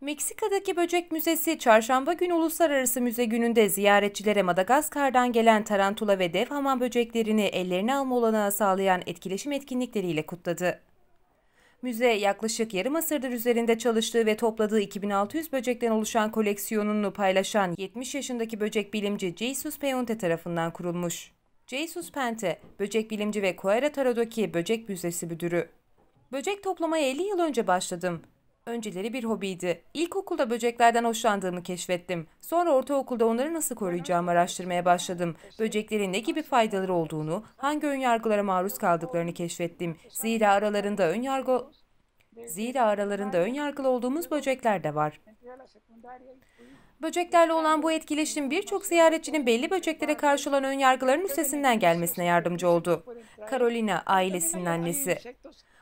Meksika'daki Böcek Müzesi, çarşamba günü Uluslararası Müze Günü'nde ziyaretçilere Madagaskar'dan gelen tarantula ve dev hamam böceklerini ellerine alma olanağı sağlayan etkileşim etkinlikleriyle kutladı. Müze yaklaşık yarım asırdır üzerinde çalıştığı ve topladığı 2600 böcekten oluşan koleksiyonunu paylaşan 70 yaşındaki böcek bilimci Jesus Peyonte tarafından kurulmuş. Jesus Pente, böcek bilimci ve Coera Taro'daki böcek müzesi müdürü. Böcek toplamaya 50 yıl önce başladım. Önceleri bir hobiydi. İlkokulda böceklerden hoşlandığımı keşfettim. Sonra ortaokulda onları nasıl koruyacağımı araştırmaya başladım. Böceklerin ne gibi faydaları olduğunu, hangi önyargılara maruz kaldıklarını keşfettim. Zira aralarında önyargı Zira aralarında önyargılı olduğumuz böcekler de var. Böceklerle olan bu etkileşim birçok ziyaretçinin belli böceklere karşı olan önyargıların üstesinden gelmesine yardımcı oldu. Carolina ailesinin annesi.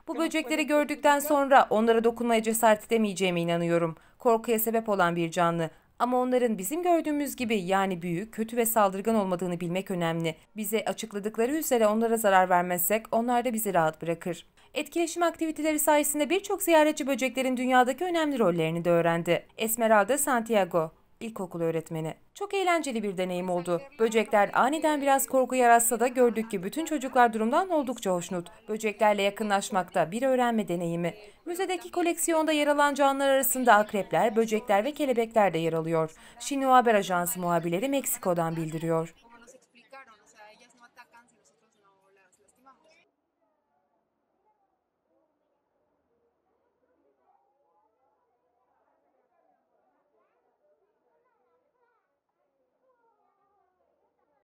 Bu böcekleri gördükten sonra onlara dokunmaya cesaret edemeyeceğime inanıyorum. Korkuya sebep olan bir canlı. Ama onların bizim gördüğümüz gibi yani büyük, kötü ve saldırgan olmadığını bilmek önemli. Bize açıkladıkları üzere onlara zarar vermezsek onlar da bizi rahat bırakır. Etkileşim aktiviteleri sayesinde birçok ziyaretçi böceklerin dünyadaki önemli rollerini de öğrendi. Esmeralda Santiago ilkokul öğretmeni. Çok eğlenceli bir deneyim oldu. Böcekler aniden biraz korku yaratsa da gördük ki bütün çocuklar durumdan oldukça hoşnut. Böceklerle da bir öğrenme deneyimi. Müzedeki koleksiyonda yer alan canlılar arasında akrepler, böcekler ve kelebekler de yer alıyor. Şinua Haber Ajansı muhabirleri Meksiko'dan bildiriyor.